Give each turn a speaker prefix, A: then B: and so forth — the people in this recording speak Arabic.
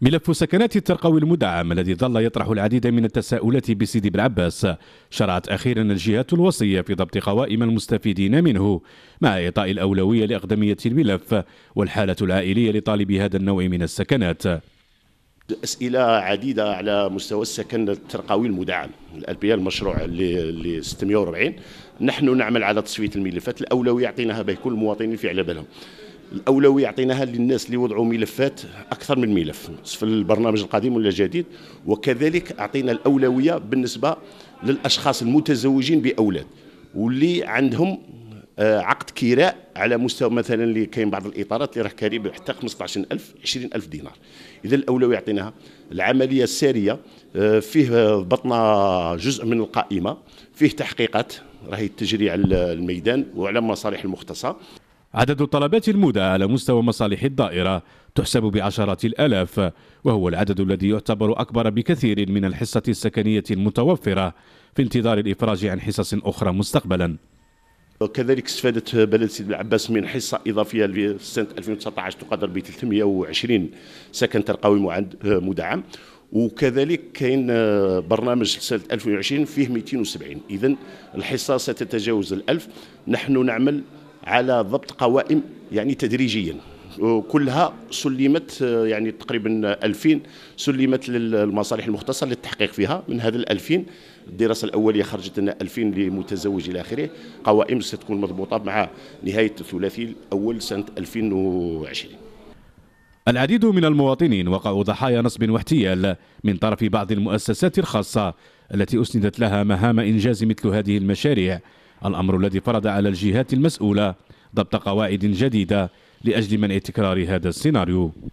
A: ملف سكنات الترقوي المدعم الذي ظل يطرح العديد من التساؤلات بسيدي بن عباس شرعت أخيرا الجهات الوصية في ضبط قوائم المستفيدين منه مع إعطاء الأولوية لأقدمية الملف والحالة العائلية لطالب هذا النوع من السكنات
B: أسئلة عديدة على مستوى السكن الترقوي المدعم الألبية المشروع اللي 640 نحن نعمل على تصفية الملفات الأولوية يعطيناها به كل المواطنين في على بالهم الاولويه عطيناها للناس اللي وضعوا ملفات اكثر من ملف في البرنامج القديم ولا الجديد وكذلك اعطينا الاولويه بالنسبه للاشخاص المتزوجين باولاد واللي عندهم آه، عقد كراء على مستوى مثلا اللي كاين بعض الاطارات اللي راه كاريب حتى 15000 20000 دينار اذا الاولويه يعطيناها العمليه الساريه آه، فيه بطنا جزء من القائمه فيه تحقيقات راهي تجري على الميدان وعلى المصالح المختصه
A: عدد الطلبات المودعة على مستوى مصالح الدائرة تحسب بعشرات الآلاف وهو العدد الذي يعتبر أكبر بكثير من الحصة السكنية المتوفرة في انتظار الإفراج عن حصص أخرى مستقبلا
B: كذلك استفادت بلد سيد العباس من حصة إضافية لسنة 2019 تقدر ب 320 سكن ترقوي مدعم وكذلك كاين آه، برنامج سنة 2020 فيه 270 إذا الحصة ستتجاوز الألف نحن نعمل على ضبط قوائم يعني تدريجيا كلها سلمت آه، يعني تقريبا 2000 سلمت للمصالح المختصه للتحقيق فيها من هذا ال 2000 الدراسه الاوليه خرجت لنا 2000 لمتزوج الى اخره قوائم ستكون مضبوطه مع نهايه الثلاثي الاول سنه 2020
A: العديد من المواطنين وقعوا ضحايا نصب واحتيال من طرف بعض المؤسسات الخاصه التي اسندت لها مهام انجاز مثل هذه المشاريع الأمر الذي فرض على الجهات المسؤولة ضبط قواعد جديدة لأجل منع تكرار هذا السيناريو